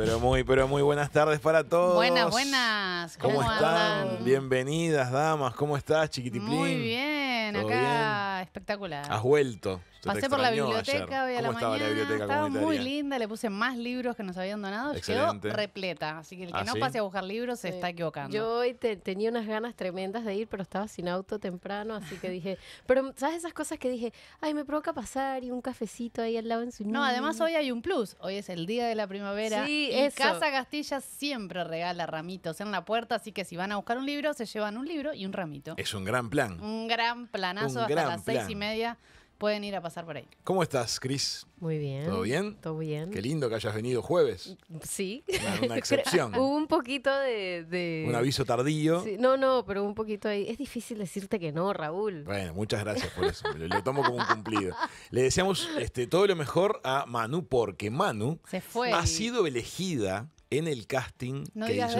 Pero muy, pero muy buenas tardes para todos. Buenas, buenas. ¿Cómo, están? Bienvenidas, damas. ¿Cómo estás, chiquitiplín? Muy bien, acá espectacular. Has vuelto. Pasé por la biblioteca hoy a la mañana. estaba muy linda, le puse más libros que nos habían donado. Quedó repleta. Así que el que ¿Ah, no pase a buscar libros se está equivocando. Yo hoy tenía unas ganas tremendas de ir, pero estaba sin auto temprano, así que dije. Pero, ¿sabes esas cosas que dije? Ay, me provoca pasar y un cafecito ahí al lado en su No, además hoy hay un plus. Hoy es el día de la primavera. Sí, y eso. Casa Castilla siempre regala ramitos en la puerta, así que si van a buscar un libro, se llevan un libro y un ramito. Es un gran plan. Un gran planazo hasta las seis y media pueden ir a pasar por ahí. ¿Cómo estás, Cris? Muy bien. ¿Todo bien? Todo bien. Qué lindo que hayas venido jueves. Sí. Una, excepción. Hubo un poquito de, Un aviso tardío. no, no, pero un poquito ahí. Es difícil decirte que no, Raúl. Bueno, muchas gracias por eso. lo, tomo como un cumplido. Le deseamos este, todo lo mejor a Manu porque Manu Se fue. ha sido elegida en el casting no que hizo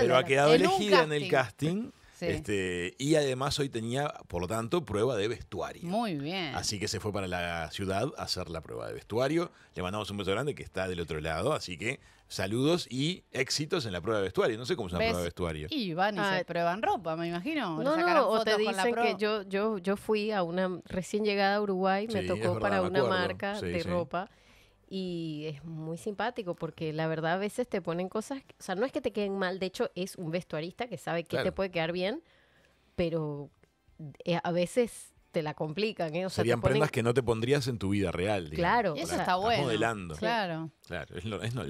pero ha quedado elegida en el casting este, y además hoy tenía, por lo tanto, prueba de vestuario. Muy bien. Así que se fue para la ciudad a hacer la prueba de vestuario. Le mandamos un beso grande que está del otro lado, así que saludos y éxitos en la prueba de vestuario. No sé cómo es la prueba de vestuario. Y van y se prueban ropa, me imagino. No, no, o te dicen que yo, yo, yo fui a una recién llegada a Uruguay, me tocó para una marca de ropa y es muy simpático porque la verdad a veces te ponen cosas, o sea, no es que te queden mal, de hecho es un vestuarista que sabe qué te puede quedar bien, pero eh, a veces te la complican. ¿eh? Serían prendas que no te pondrías en tu vida real. claro, eso está bueno. modelando. Claro. claro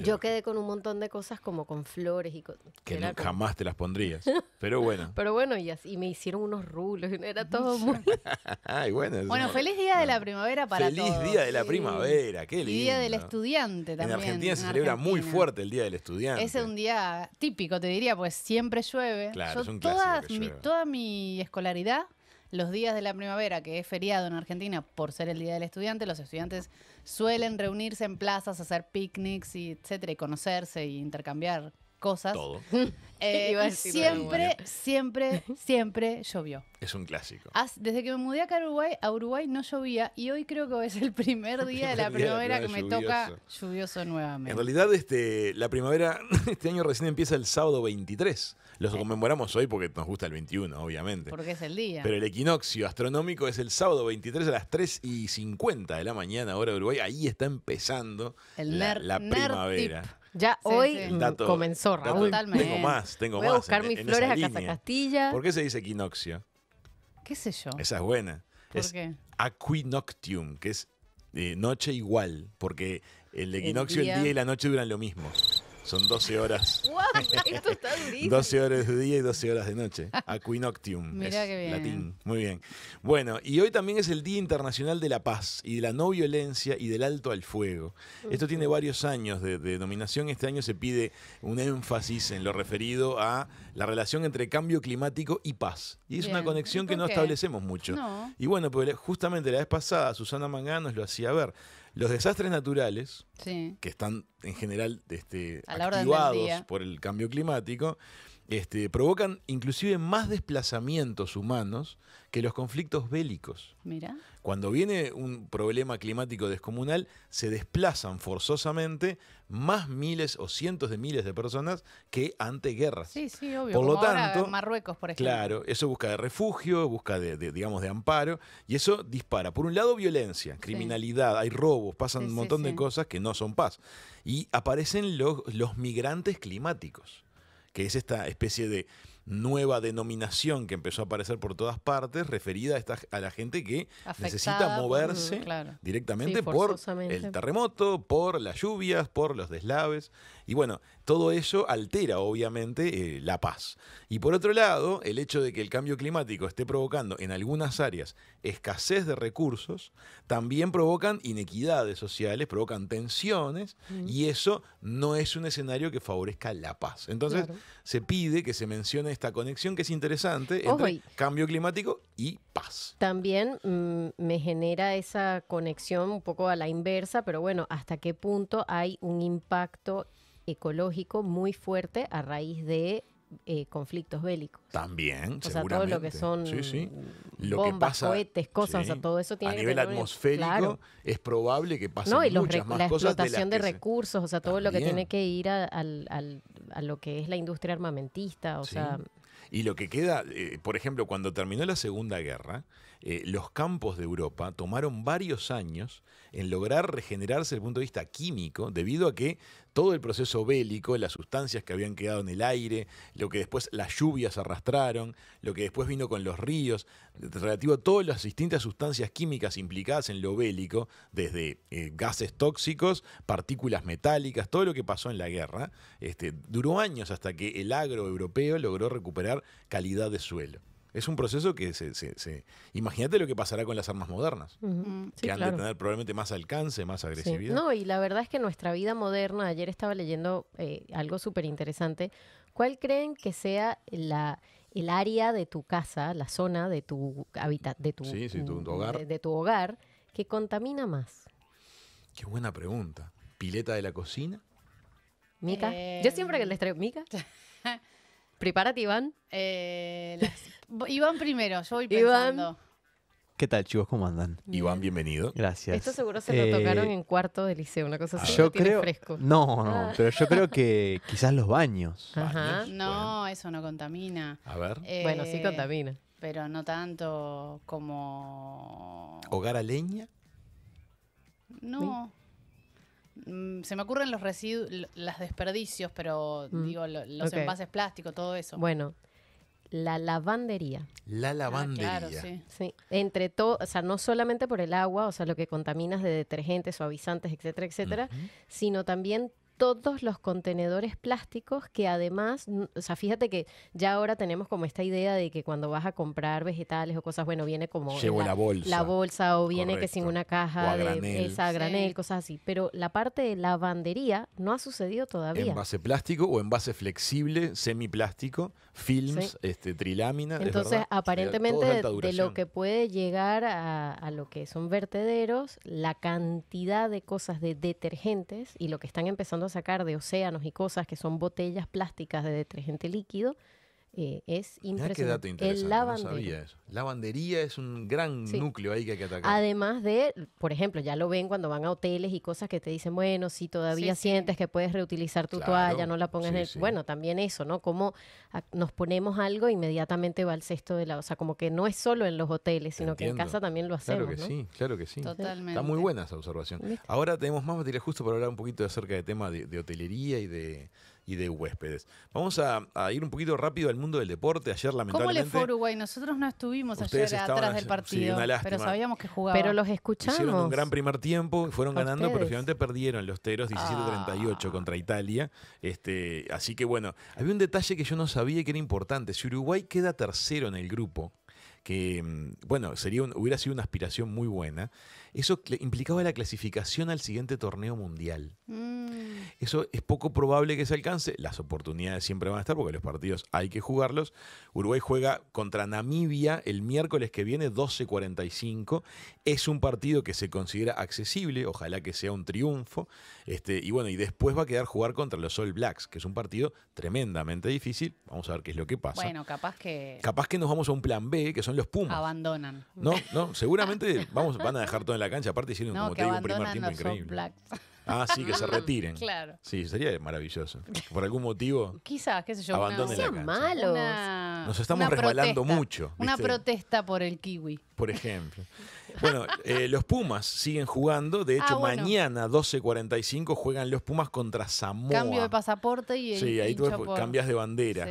Yo quedé con un montón de cosas como con flores y con, Que, jamás te las pondrías. Pero bueno. Pero bueno, y, me hicieron unos rulos. Era todo muy. bueno, bueno feliz día de la primavera para todos. Feliz día de la primavera, qué lindo. día del estudiante también. En Argentina se celebra muy fuerte el día del estudiante. Ese Es un día típico, te diría, pues siempre llueve. Claro, es un toda, mi, toda mi escolaridad los días de la primavera, que es feriado en Argentina por ser el Día del Estudiante, los estudiantes suelen reunirse en plazas, hacer picnics, y etcétera, y conocerse y e intercambiar cosas. Eh, siempre, siempre, siempre llovió. Es un clásico. Desde que me mudé acá a Uruguay, a Uruguay no llovía y hoy creo que es el primer día de la primavera que me toca lluvioso nuevamente. En realidad, este, la primavera este año recién empieza el sábado 23. Los conmemoramos hoy porque nos gusta el 21, obviamente. Porque es el día. Pero el equinoccio astronómico es el sábado 23 a las 3 y 50 de la mañana, ahora Uruguay. Ahí está empezando la, primavera. Ya hoy mm, comenzó, Raúl. tengo más, tengo más. Voy a buscar e- mis flores a Casa Castilla. ¿Por qué se dice equinoccio? ¿Qué sé yo? Esa es buena. ¿Por es qué? Aquinoctium, que es eh, noche igual, porque el equinoccio, el día... el día y la noche duran lo mismo. Son 12 horas. 12 horas de día y 12 horas de noche. Aquinoctium. Latín. Muy bien. Bueno, y hoy también es el Día Internacional de la Paz y de la No Violencia y del Alto al Fuego. Esto tiene varios años de, denominación. Este año se pide un énfasis en lo referido a la relación entre cambio climático y paz. Y es una conexión que no establecemos mucho. Y bueno, pues justamente la vez pasada Susana Mangano nos lo hacía ver. Los desastres naturales, que están en general este, activados por el cambio climático, este, provocan inclusive más desplazamientos humanos que los conflictos bélicos. Mira. Cuando viene un problema climático descomunal, se desplazan forzosamente más miles o cientos de miles de personas que ante guerras. Sí, sí, obvio. Por lo tanto, Marruecos, por ejemplo. Claro, eso busca de refugio, busca de, digamos, de amparo, y eso dispara. Por un lado, violencia, criminalidad, hay robos, pasan un montón de cosas que no son paz. Y aparecen los migrantes climáticos que es esta especie de nueva denominación que empezó a aparecer por todas partes referida a, a la gente que necesita moverse mm, directamente por el terremoto, por las lluvias, por los deslaves. Y bueno, todo eso altera obviamente eh, la paz. Y por otro lado, el hecho de que el cambio climático esté provocando en algunas áreas escasez de recursos, también provocan inequidades sociales, provocan tensiones mm. y eso no es un escenario que favorezca la paz. Entonces, se pide que se mencione esta conexión que es interesante cambio climático y paz. También mm, me genera esa conexión un poco a la inversa, pero bueno, ¿hasta qué punto hay un impacto ecológico muy fuerte a raíz de eh, conflictos bélicos. También, o sea, todo lo que son sí, cohetes, cosas, o sea, todo eso tiene que A nivel atmosférico es probable que pase no, y la explotación de, recursos, o sea, todo lo que tiene que ir a, lo que es la industria armamentista, o sea... Y lo que queda, eh, por ejemplo, cuando terminó la Segunda Guerra, eh, los campos de Europa tomaron varios años en lograr regenerarse desde el punto de vista químico, debido a que todo el proceso bélico, las sustancias que habían quedado en el aire, lo que después las lluvias arrastraron, lo que después vino con los ríos, relativo a todas las distintas sustancias químicas implicadas en lo bélico, desde eh, gases tóxicos, partículas metálicas, todo lo que pasó en la guerra, este, duró años hasta que el agro europeo logró recuperar calidad de suelo. Es un proceso que se... Imagínate lo que pasará con las armas modernas, mm, mm, que han de tener probablemente más alcance, más agresividad. No, y la verdad es que nuestra vida moderna, ayer estaba leyendo eh, algo súper interesante, ¿cuál creen que sea la el área de tu casa, la zona de tu hábitat, de tu, hogar. De, tu hogar, que contamina más? Qué buena pregunta. ¿Pileta de la cocina? Mica. Eh, Yo siempre que les traigo. ¿Mica? Prepárate, Iván. Eh, Iván primero, yo voy ¿Qué tal, chicos? ¿Cómo andan? Iván, bienvenido. Gracias. Esto seguro se lo eh, tocaron en cuarto de liceo, una cosa así. Yo creo. No, no, ah. pero yo creo que quizás los baños. No, eso no contamina. A ver. Eh, bueno, sí contamina. Pero no tanto como... ¿Hogar a leña? No, Mm, se me ocurren los residuos, los desperdicios, pero mm, digo, los envases plásticos, todo eso. Bueno, la lavandería. La ah, lavandería. claro, sí. Entre todo, o sea, no solamente por el agua, o sea, lo que contaminas de detergentes, suavizantes, etcétera, etcétera, sino también todos los contenedores plásticos que además, o sea, fíjate que ya ahora tenemos como esta idea de que cuando vas a comprar vegetales o cosas, bueno, viene como la, bolsa. o viene que sin una caja de granel. esa granel, cosas así, pero la parte de lavandería no ha sucedido todavía. base plástico o envase flexible, semiplástico, films, este trilámina, Entonces, aparentemente de, lo que puede llegar a, a lo que son vertederos, la cantidad de cosas de detergentes y lo que están empezando a sacar de océanos y cosas que son botellas plásticas de detergente líquido eh, es impresionante. Qué interesante, lavandería. No Lavandería es un gran núcleo ahí que hay que atacar. Además de, por ejemplo, ya lo ven cuando van a hoteles y cosas que te dicen, bueno, si todavía sientes que puedes reutilizar tu toalla, no la pongas en el... Bueno, también eso, ¿no? Como nos ponemos algo, inmediatamente va al cesto de la... O sea, como que no es solo en los hoteles, sino que en casa también lo hacemos, Claro que sí, claro que sí. Totalmente. Está muy buena esa observación. Ahora tenemos más material justo para hablar un poquito acerca de temas de hotelería y de y de huéspedes. Vamos a, ir un poquito rápido al mundo del deporte. Ayer, lamentablemente. ¿Cómo le fue Uruguay? Nosotros no estuvimos ayer atrás del partido. pero sabíamos que jugaban. Pero los escuchamos. Hicieron un gran primer tiempo, fueron ganando, pero finalmente perdieron los teros 17-38 ah. contra Italia. Este, así que bueno, había un detalle que yo no sabía que era importante. Si Uruguay queda tercero en el grupo, que, mm, bueno, sería hubiera sido una aspiración muy buena, eso implicaba la clasificación al siguiente torneo mundial. Mm. Eso es poco probable que se alcance, las oportunidades siempre van a estar porque los partidos hay que jugarlos. Uruguay juega contra Namibia el miércoles que viene 12:45, es un partido que se considera accesible, ojalá que sea un triunfo, este, y bueno, y después va a quedar jugar contra los All Blacks, que es un partido tremendamente difícil, vamos a ver qué es lo que pasa. Bueno, capaz que... Capaz que nos vamos a un plan B, que son los Pumas. Abandonan. No, no, seguramente vamos, van a dejar todo en la cancha. Aparte hicieron, un primer tiempo increíble. Ah, sí, que se retiren. claro. Sí, sería maravilloso. Por algún motivo. Quizás, qué sé yo. Abandonen la cancha. Nos estamos resbalando mucho. Una protesta por el kiwi. Por ejemplo. Bueno, eh, los Pumas siguen jugando. De hecho, ah, mañana 12.45 juegan los Pumas contra Samoa. Cambio de pasaporte y Sí, ahí tú cambias de bandera.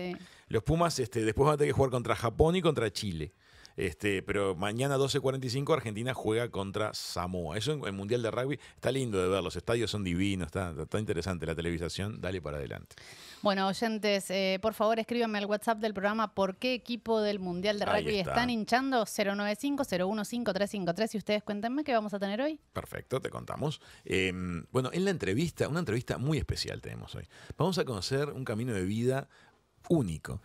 Los Pumas este, después van a tener que jugar contra Japón y contra Chile. Este, pero mañana 12.45 Argentina juega contra Samoa. Eso en el Mundial de Rugby está lindo de ver, los estadios son divinos, está, interesante la televisación, dale para adelante. Bueno, oyentes, eh, por favor escríbanme al WhatsApp del programa por qué equipo del Mundial de Rugby están hinchando 095 015353 y ustedes cuéntenme qué vamos a tener hoy. Perfecto, te contamos. Em, bueno, en la entrevista, una entrevista muy especial tenemos hoy. Vamos a conocer un camino de vida único.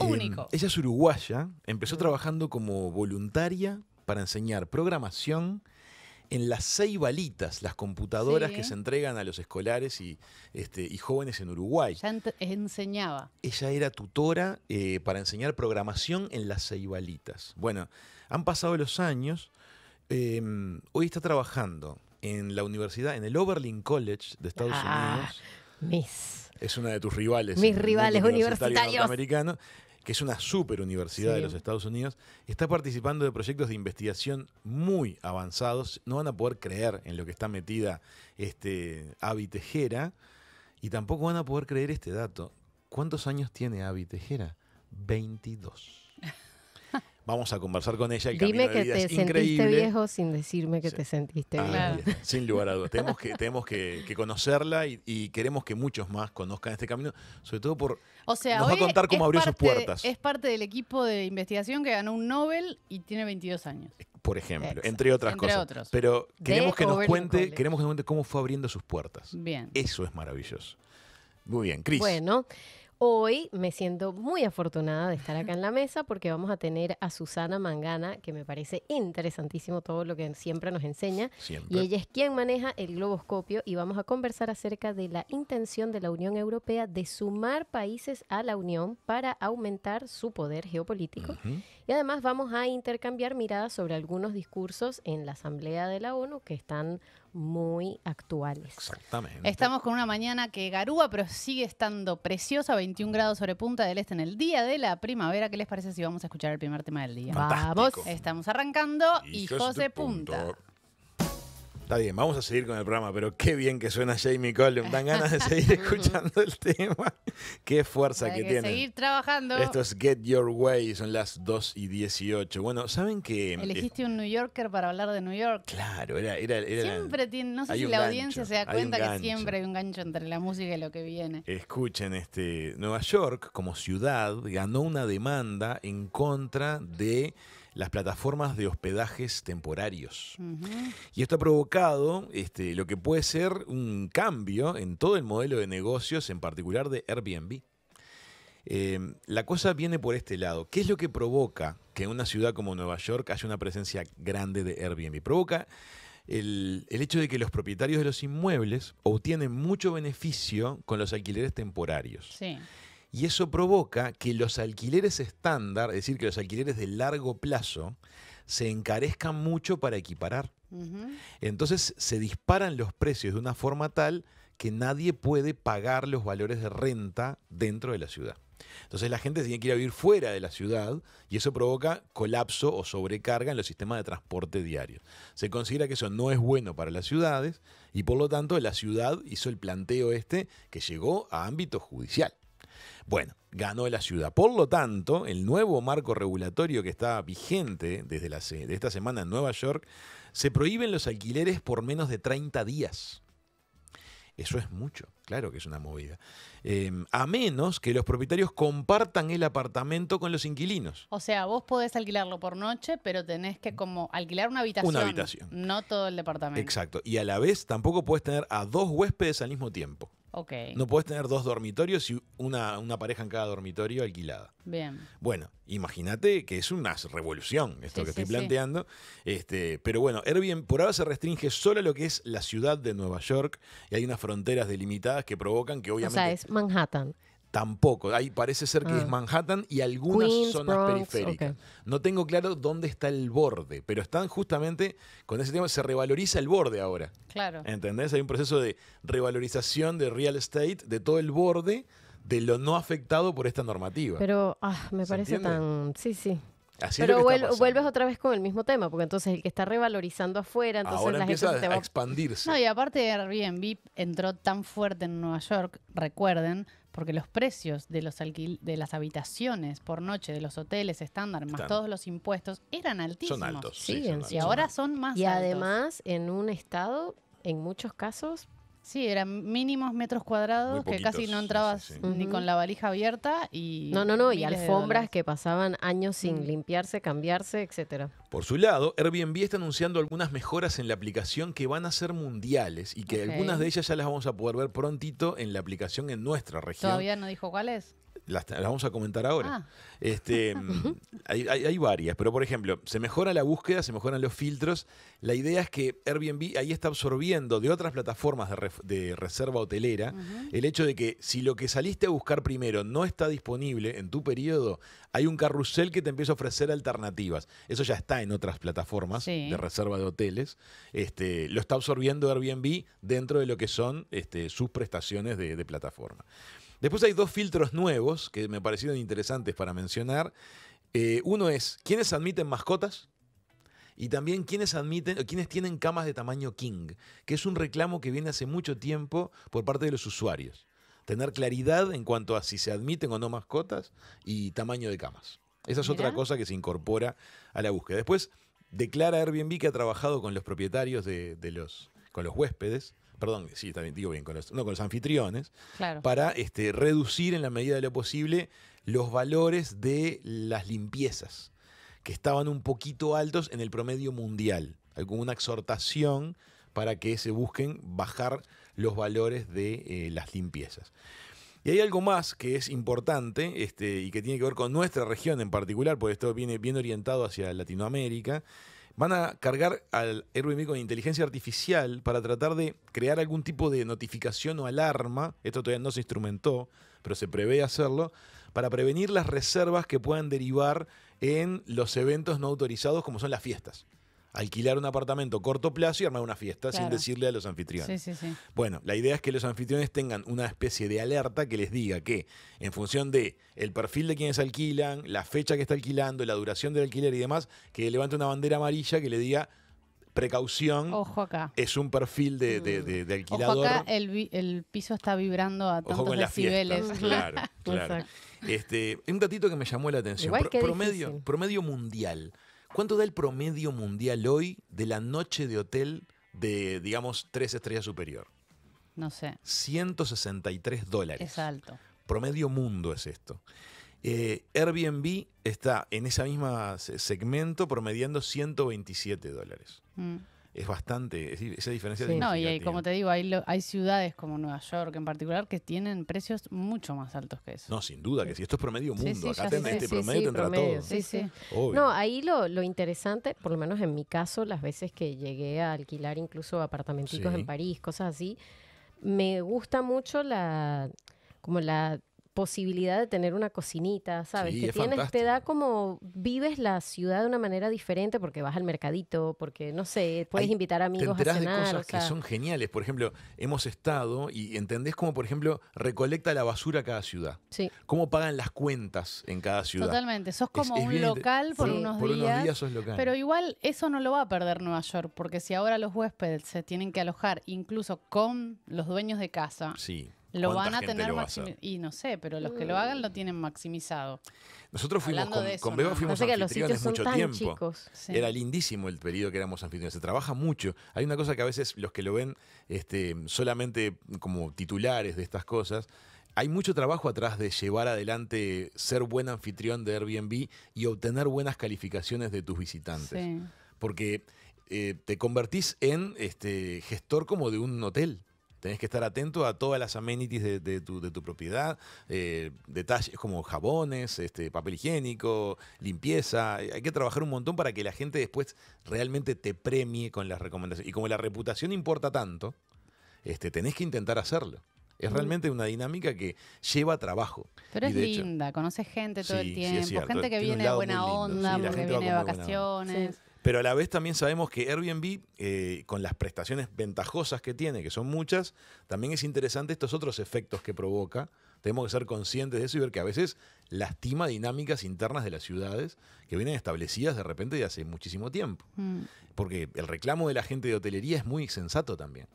Eh, ella es uruguaya, empezó mm. trabajando como voluntaria para enseñar programación en las seis balitas, las computadoras que se entregan a los escolares y, este, jóvenes en Uruguay. Ya enseñaba. Ella era tutora eh, para enseñar programación en las seis balitas. Bueno, han pasado los años. Em, hoy está trabajando en la universidad, en el Oberlin College de Estados ah, Unidos. Es una de tus rivales. Mis rivales universitarios. americanos que es una super universidad de los Estados Unidos, está participando de proyectos de investigación muy avanzados. No van a poder creer en lo que está metida este, Avi Tejera y tampoco van a poder creer este dato. ¿Cuántos años tiene Avi Tejera? 22. Vamos a conversar con ella. Dime que te sentiste viejo sin decirme que te sentiste ah, Sin lugar a dudas. tenemos que, tenemos que, conocerla y, queremos que muchos más conozcan este camino, sobre todo por. O sea, nos va a contar cómo abrió sus puertas. es parte del equipo de investigación que ganó un Nobel y tiene 22 años. Eh, por ejemplo, entre otras entre cosas. Otros. Pero queremos que, nos cuente, queremos que nos cuente cómo fue abriendo sus puertas. Bien. Eso es maravilloso. Muy bien, Cris. Bueno, Hoy me siento muy afortunada de estar acá en la mesa porque vamos a tener a Susana Mangana, que me parece interesantísimo todo lo que siempre nos enseña. Y ella es quien maneja el globoscopio y vamos a conversar acerca de la intención de la Unión Europea de sumar países a la Unión para aumentar su poder geopolítico. Y además vamos a intercambiar miradas sobre algunos discursos en la Asamblea de la ONU que están muy actuales. Exactamente. Estamos con una mañana que garúa, pero sigue estando preciosa, 21 grados sobre Punta del Este en el día de la primavera. ¿Qué les parece si vamos a escuchar el primer tema del día? Vamos, estamos arrancando Y José de, punta. Está bien, vamos a seguir con el programa, pero qué bien que suena Jamie Cullum, Dan ganas de seguir escuchando el tema. Qué fuerza que, tiene. Seguir trabajando. Esto es Get Your Way, son las 2 y 18. Bueno, ¿saben que. Eh, Elegiste un New Yorker para hablar de New York. Claro, era. era, siempre tiene. No sé si la audiencia se da cuenta que siempre hay un gancho entre la música y lo que viene. Escuchen, este. Nueva York, como ciudad, ganó una demanda en contra de las plataformas de hospedajes temporarios. Y esto ha provocado este, lo que puede ser un cambio en todo el modelo de negocios, en particular de Airbnb. Em, la cosa viene por este lado. ¿Qué es lo que provoca que en una ciudad como Nueva York haya una presencia grande de Airbnb? Provoca el, el, hecho de que los propietarios de los inmuebles obtienen mucho beneficio con los alquileres temporarios y eso provoca que los alquileres estándar, es decir, que los alquileres de largo plazo, se encarezcan mucho para equiparar. Entonces se disparan los precios de una forma tal que nadie puede pagar los valores de renta dentro de la ciudad. Entonces la gente tiene que ir a vivir fuera de la ciudad y eso provoca colapso o sobrecarga en los sistemas de transporte diario. Se considera que eso no es bueno para las ciudades y por lo tanto la ciudad hizo el planteo este que llegó a ámbito judicial. Bueno, ganó la ciudad. Por lo tanto, el nuevo marco regulatorio que está vigente desde de esta semana en Nueva York, se prohíben los alquileres por menos de 30 días. Eso es mucho, claro que es una movida. Em, a menos que los propietarios compartan el apartamento con los inquilinos. O sea, vos podés alquilarlo por noche, pero tenés que como alquilar una habitación. Una habitación. No todo el departamento. Exacto. Y a la vez tampoco puedes tener a dos huéspedes al mismo tiempo. No puedes tener dos dormitorios y una, pareja en cada dormitorio alquilada. Bien. Bueno, imagínate que es una revolución esto que estoy planteando. Este, pero bueno, Airbnb por ahora se restringe solo a lo que es la ciudad de Nueva York y hay unas fronteras delimitadas que provocan que obviamente. O sea, es Manhattan. Tampoco. Ahí parece ser que es ah. Manhattan y algunas zonas periféricas. No tengo claro dónde está el borde, pero están justamente con ese tema. Se revaloriza el borde ahora. Claro. ¿Entendés? Hay un proceso de revalorización de real estate, de todo el borde, de lo no afectado por esta normativa. Pero ah, me parece tan. Sí, sí. pero vuelves otra vez con el mismo tema, porque entonces el que está revalorizando afuera, entonces Ahora la empieza expandirse. No, y aparte Airbnb entró tan fuerte en Nueva York, recuerden, porque los precios de, los de las habitaciones por noche, de los hoteles estándar, más todos los impuestos, eran altísimos. Son altos. Sí, y ahora son más altos. Y además, en un estado, en muchos casos, Sí, eran mínimos metros cuadrados que casi no entrabas ni con la valija abierta y... No, no, no, y alfombras que pasaban años sin limpiarse, cambiarse, etcétera. Por su lado, Airbnb está anunciando algunas mejoras en la aplicación que van a ser mundiales y que algunas de ellas ya las vamos a poder ver prontito en la aplicación en nuestra región. ¿Todavía no dijo cuáles? las, vamos a comentar ahora. Ah. Este, mm, hay, varias, pero por ejemplo, se mejora la búsqueda, se mejoran los filtros. La idea es que Airbnb ahí está absorbiendo de otras plataformas de, reserva hotelera el hecho de que si lo que saliste a buscar primero no está disponible en tu periodo, hay un carrusel que te empieza a ofrecer alternativas. Eso ya está en otras plataformas de reserva de hoteles. Este, lo está absorbiendo Airbnb dentro de lo que son este, sus prestaciones de plataforma. Después hay dos filtros nuevos que me parecieron interesantes para mencionar. Eh, uno es, ¿quiénes admiten mascotas? Y también ¿quiénes admiten, o quienes tienen camas de tamaño king, que es un reclamo que viene hace mucho tiempo por parte de los usuarios. Tener claridad en cuanto a si se admiten o no mascotas y tamaño de camas. Esa es otra cosa que se incorpora a la búsqueda. Después declara Airbnb que ha trabajado con los propietarios de, de los, con los huéspedes perdón, sí, también digo bien, con los, no, con los anfitriones, para este, reducir en la medida de lo posible los valores de las limpiezas, que estaban un poquito altos en el promedio mundial. una exhortación para que se busquen bajar los valores de eh, las limpiezas. Y hay algo más que es importante este, y que tiene que ver con nuestra región en particular, porque esto viene bien orientado hacia Latinoamérica, van a cargar al héroe con inteligencia artificial para tratar de crear algún tipo de notificación o alarma. Esto todavía no se instrumentó, pero se prevé hacerlo. Para prevenir las reservas que puedan derivar en los eventos no autorizados, como son las fiestas alquilar un apartamento corto plazo y armar una fiesta sin decirle a los anfitriones. Sí, sí, sí. Bueno, la idea es que los anfitriones tengan una especie de alerta que les diga que en función de el perfil de quienes alquilan, la fecha que está alquilando, la duración del alquiler y demás, que levante una bandera amarilla que le diga precaución. Ojo acá. Es un perfil de, de, mm. alquilador. acá, el, piso está vibrando a tantos claro, claro. Este, un datito que me llamó la atención. promedio, promedio mundial. ¿Cuánto da el promedio mundial hoy de la noche de hotel de, digamos, tres estrellas superior? No sé. 163 dólares. Es alto. Promedio mundo es esto. Eh, Airbnb está en ese mismo segmento promediando 127 dólares. Mm es bastante, esa diferencia sí. No, y como te digo, hay, hay ciudades como Nueva York en particular que tienen precios mucho más altos que eso. No, sin duda que sí. Esto es promedio mundo. Acá tenés este promedio tendrá todo. Sí, sí. No, ahí lo, interesante, por lo menos en mi caso, las veces que llegué a alquilar incluso apartamenticos en París, cosas así, me gusta mucho la como la posibilidad de tener una cocinita, ¿sabes? que tienes, te da como vives la ciudad de una manera diferente porque vas al mercadito, porque no sé, puedes invitar amigos te a cenar. De cosas que son geniales. Por ejemplo, hemos estado y entendés cómo, por ejemplo, recolecta la basura cada ciudad. Sí. Cómo pagan las cuentas en cada ciudad. Totalmente. Sos como un local por, unos por días. Unos días sos local. Pero igual eso no lo va a perder Nueva York, porque si ahora los huéspedes se tienen que alojar incluso con los dueños de casa. Sí lo van a tener maximizado. Y no sé, pero los que lo hagan lo tienen maximizado. Nosotros fuimos con, de con Beba, fuimos anfitriones mucho tiempo. Era lindísimo el periodo que éramos anfitriones. Se trabaja mucho. Hay una cosa que a veces los que lo ven este, solamente como titulares de estas cosas hay mucho trabajo atrás de llevar adelante, ser buen anfitrión de Airbnb y obtener buenas calificaciones de tus visitantes. Porque eh, te convertís en este, gestor como de un hotel. Tenés que estar atento a todas las amenities de, tu, propiedad, eh, detalles como jabones, este, papel higiénico, limpieza. Eh, hay que trabajar un montón para que la gente después realmente te premie con las recomendaciones. Y como la reputación importa tanto, este, tenés que intentar hacerlo. Es realmente una dinámica que lleva trabajo. Pero es linda, conoces gente todo el tiempo, gente que viene de buena onda, porque viene de vacaciones. Pero a la vez también sabemos que Airbnb, eh, con las prestaciones ventajosas que tiene, que son muchas, también es interesante estos otros efectos que provoca. Tenemos que ser conscientes de eso y ver que a veces lastima dinámicas internas de las ciudades que vienen establecidas de repente de hace muchísimo tiempo. Mm. Porque el reclamo de la gente de hotelería es muy sensato también.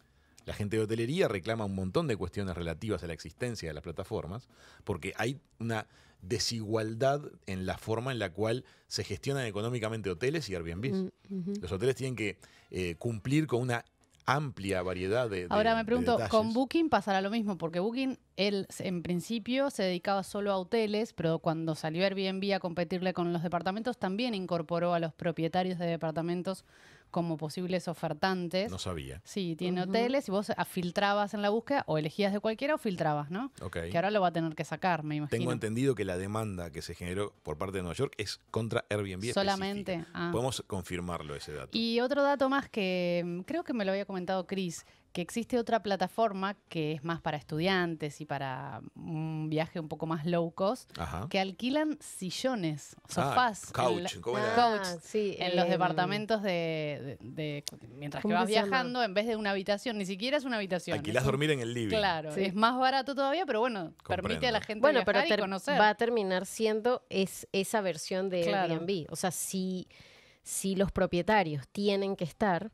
La gente de hotelería reclama un montón de cuestiones relativas a la existencia de las plataformas, porque hay una desigualdad en la forma en la cual se gestionan económicamente hoteles y Airbnb. Mm, los hoteles tienen que eh, cumplir con una amplia variedad de... Ahora me pregunto, con Booking pasará lo mismo, porque Booking él en principio se dedicaba solo a hoteles, pero cuando salió Airbnb a competirle con los departamentos, también incorporó a los propietarios de departamentos como posibles ofertantes. No sabía. Sí, tiene hoteles y vos filtrabas en la búsqueda o elegías de cualquiera o filtrabas, ¿no? Ok. Que ahora lo va a tener que sacar, me imagino. Tengo entendido que la demanda que se generó por parte de Nueva York es contra Airbnb. Solamente. Ah. Podemos confirmarlo ese dato. Y otro dato más que mm, creo que me lo había comentado Chris, que existe otra plataforma que es más para estudiantes y para un viaje un poco más low cost, que alquilan sillones, sofás. Ah, couch, en, couch ah, en los eh, departamentos de, mientras que vas viajando, en vez de una habitación, ni siquiera es una habitación. Alquilas dormir en el living. Claro, es más barato todavía, pero bueno, permite a la gente bueno, pero Va a terminar siendo es, esa versión de Airbnb. O sea, si, si los propietarios tienen que estar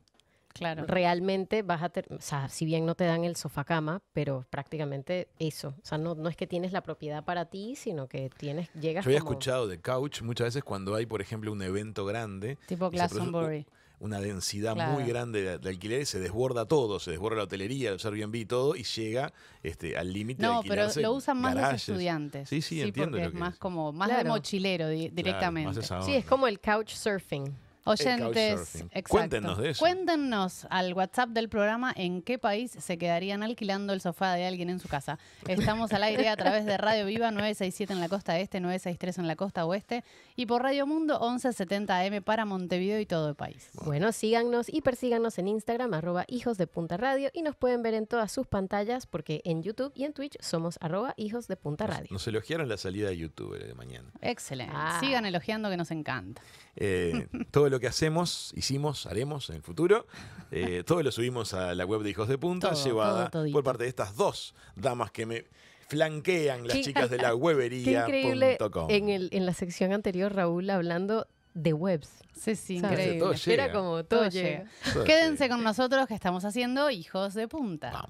Claro. Realmente vas a tener, o sea, si bien no te dan el sofá cama, pero prácticamente eso. O sea, no, no es que tienes la propiedad para ti, sino que tienes, llegas. Yo había escuchado de couch muchas veces cuando hay, por ejemplo, un evento grande. Tipo Glastonbury una densidad muy grande de, alquiler alquileres, se desborda todo, se desborda la hotelería, el Airbnb, todo, y llega este, al límite no, pero lo usan más los estudiantes. Sí, sí, entiendo. más como, más de mochilero directamente. sí, es como el couch surfing Oyentes, Cuéntenos de eso. Cuéntenos al WhatsApp del programa en qué país se quedarían alquilando el sofá de alguien en su casa. Estamos al aire a través de Radio Viva 967 en la costa este, 963 en la costa oeste y por Radio Mundo 1170 m para Montevideo y todo el país. Bueno, síganos y persíganos en Instagram, arroba hijos de punta radio y nos pueden ver en todas sus pantallas porque en YouTube y en Twitch somos arroba hijos de punta radio. Nos, elogiaron la salida de YouTube de mañana. Excelente. Ah. Sigan elogiando que nos encanta. Eh, lo que hacemos, hicimos, haremos en el futuro, eh, todo lo subimos a la web de Hijos de Punta, llevada por parte de estas dos damas que me flanquean las chicas de la webería.com. Qué increíble. En, en la sección anterior, Raúl, hablando de webs. Sí, sí, increíble. Era como todo, Quédense con nosotros que estamos haciendo Hijos de Punta. Vamos.